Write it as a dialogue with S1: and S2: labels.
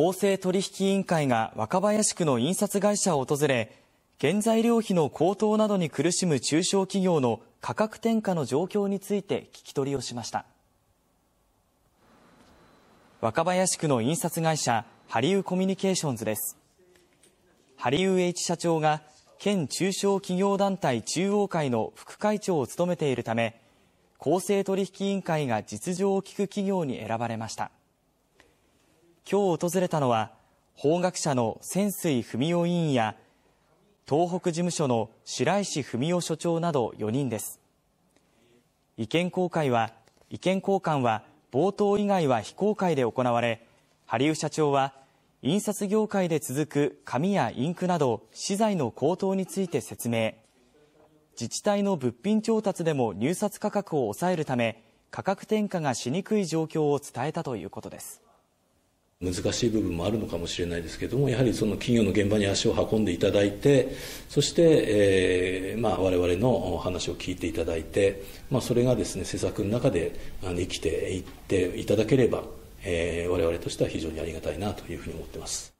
S1: 公正取引委員会が若林区の印刷会社を訪れ、原材料費の高騰などに苦しむ中小企業の価格転嫁の状況について聞き取りをしました。若林区の印刷会社、ハリウコミュニケーションズです。ハリウエイチ社長が、県中小企業団体中央会の副会長を務めているため、公正取引委員会が実情を聞く企業に選ばれました。今日訪れたのは、法学者の泉水文夫委員や、東北事務所の白石文夫所長など4人です。意見公開は、意見交換は冒頭以外は非公開で行われ、羽生社長は、印刷業界で続く紙やインクなど資材の高騰について説明。自治体の物品調達でも入札価格を抑えるため、価格転嫁がしにくい状況を伝えたということです。
S2: 難しい部分もあるのかもしれないですけどもやはりその企業の現場に足を運んでいただいてそして、えーまあ、我々の話を聞いていただいて、まあ、それがですね施策の中で生きていっていただければ、えー、我々としては非常にありがたいなというふうに思ってます。